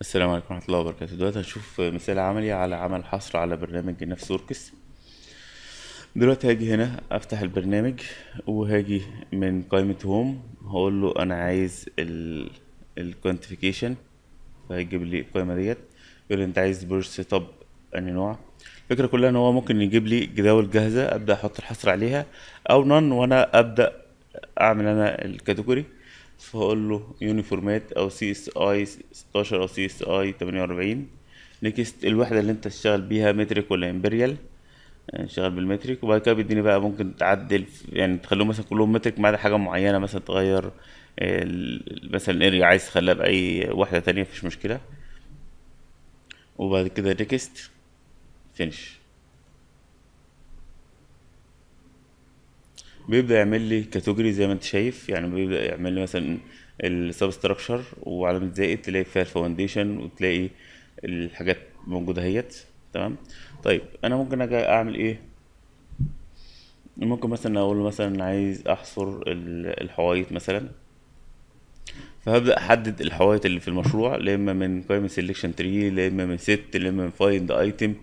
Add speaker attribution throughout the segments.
Speaker 1: السلام عليكم ورحمة الله وبركاته دلوقتي هنشوف مثال عملي على عمل حصر على برنامج نفس أوركس دلوقتي هاجي هنا أفتح البرنامج وهاجي من قائمة هوم هقول له أنا عايز الكوانتيفيكيشن فهيجيب لي القائمة ديت يقول لي أنت عايز بيرس سيت أب أنهي نوع الفكرة كلها إن هو ممكن يجيب لي جداول جاهزة أبدأ أحط الحصر عليها أو نون وأنا أبدأ أعمل أنا الكاتيجوري فاقول له يونيفورمات او سي اس اي 16 او سي اس اي 48 نكست الوحده اللي انت تشتغل بيها متريك ولا امبريال آه، شغال بالمتريك وبعد كده بيديني بقى ممكن تعدل يعني تخليهم مثلا كلهم متريك ما عدا حاجه معينه مثلا تغير آه، مثلا اريا عايز تخليها باي وحده تانية مفيش مشكله وبعد كده نكست فينش بيبدا يعمل لي كاتيجوري زي ما انت شايف يعني بيبدا يعمل لي مثلا السبستراكشر وعلامه زائد تلاقي فيها الفاونديشن وتلاقي الحاجات موجوده اهيت تمام طيب انا ممكن اجي اعمل ايه ممكن مثلا اقول مثلا عايز احصر الحوايط مثلا فهبدا احدد الحوايط اللي في المشروع لا اما من قائمه سيلكشن تري لا اما من ست لا اما من فايند ايتم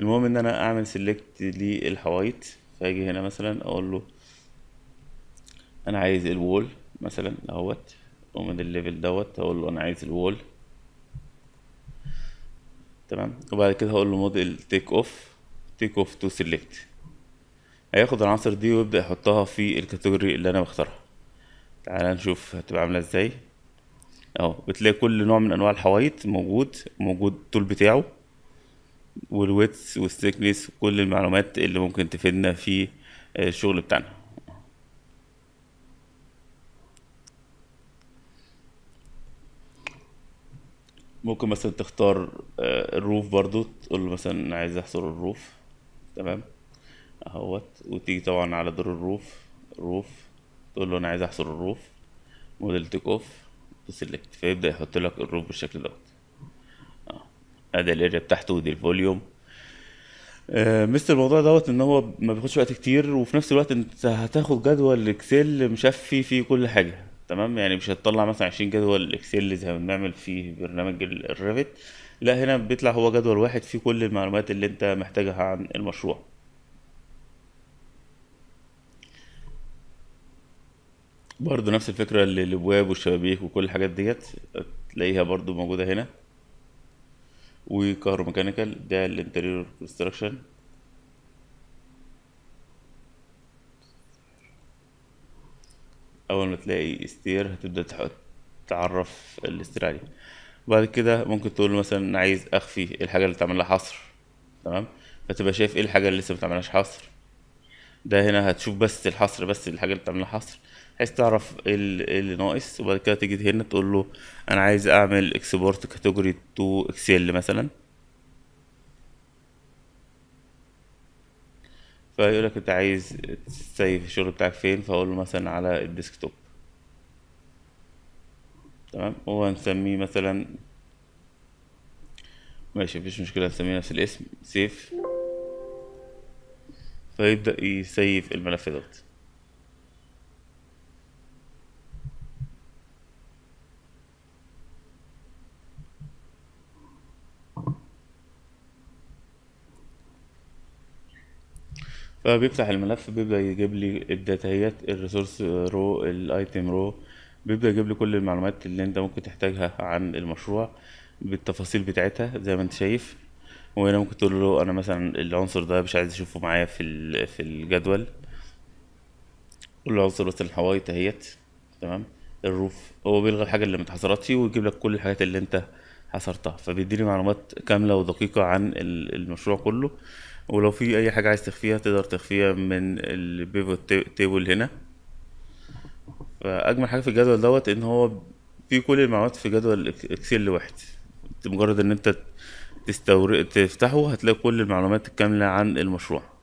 Speaker 1: المهم ان انا اعمل سيلكت للحوايط فاجي هنا مثلا اقول له انا عايز الوول مثلا اهوت ومن الليفل دوت هقول له انا عايز الوول تمام وبعد كده هقول له موديل تيك اوف تيك اوف تو سيلكت هياخد العناصر دي ويبدا يحطها في الكاتيجوري اللي انا بختارها تعال نشوف هتبقى عامله ازاي اهو بتلاقي كل نوع من انواع الحوايط موجود موجود الطول بتاعه والويتس والثيكنس كل المعلومات اللي ممكن تفيدنا في الشغل بتاعنا ممكن مثلا تختار آه، الروف برضو تقول له مثلا عايز احصر الروف تمام اهوت وتيجي طبعا على دور الروف روف تقول له انا عايز احصر الروف موديل تيك اوف تسلكت فيبدا يحط لك الروف بالشكل دوت اه ادي الاريا بتاعته ودي الفوليوم آه الموضوع دوت ان هو ما بياخدش وقت كتير وفي نفس الوقت انت هتاخد جدول اكسل مشفي فيه كل حاجه تمام يعني مش هتطلع مثلا 20 جدول اكسل زي ما بنعمل في برنامج الريفت لا هنا بيطلع هو جدول واحد فيه كل المعلومات اللي انت محتاجها عن المشروع برضو نفس الفكرة الابواب والشبابيك وكل الحاجات ديت تلاقيها برضو موجودة هنا وكهروميكانيكال ده الانتريور كونستراكشن اول ما تلاقي استير هتبدا تحط تعرف الاستير عليه بعد كده ممكن تقول مثلا عايز اخفي الحاجه اللي تعمل لها حصر تمام فتبقى شايف ايه الحاجه اللي لسه ما بتعملهاش حصر ده هنا هتشوف بس الحصر بس الحاجه اللي بتعمل لها حصر بحيث تعرف إيه, ايه اللي ناقص وبعد كده تيجي هنا تقول له انا عايز اعمل اكسبورت كاتيجوري تو اكسل مثلا فيقول لك انت عايز تسيف الشغل بتاعك فين فاقول له مثلا على الديسكتوب تمام وهنسميه مثلا ماشي مفيش مشكلة هنسميه نفس الاسم سيف فيبدأ يسيف الملف دوت فبيفتح الملف بيبدأ يجيب لي الداتايات الريسورس رو الايتم رو بيبدأ يجيب لي كل المعلومات اللي انت ممكن تحتاجها عن المشروع بالتفاصيل بتاعتها زي ما انت شايف وهنا ممكن تقول له انا مثلا العنصر ده مش عايز اشوفه معايا في في الجدول كل عنصر مثلا الحوايط اهيت تمام الروف هو بيلغي الحاجه اللي متحصرتش ويجيب لك كل الحاجات اللي انت حصرتها فبيديني معلومات كامله ودقيقه عن المشروع كله ولو في اي حاجه عايز تخفيها تقدر تخفيها من البيفوت تيبل هنا فاجمل حاجه في الجدول دوت ان هو في كل المعلومات في جدول اكسل واحد مجرد ان انت تستور... تفتحه هتلاقي كل المعلومات الكامله عن المشروع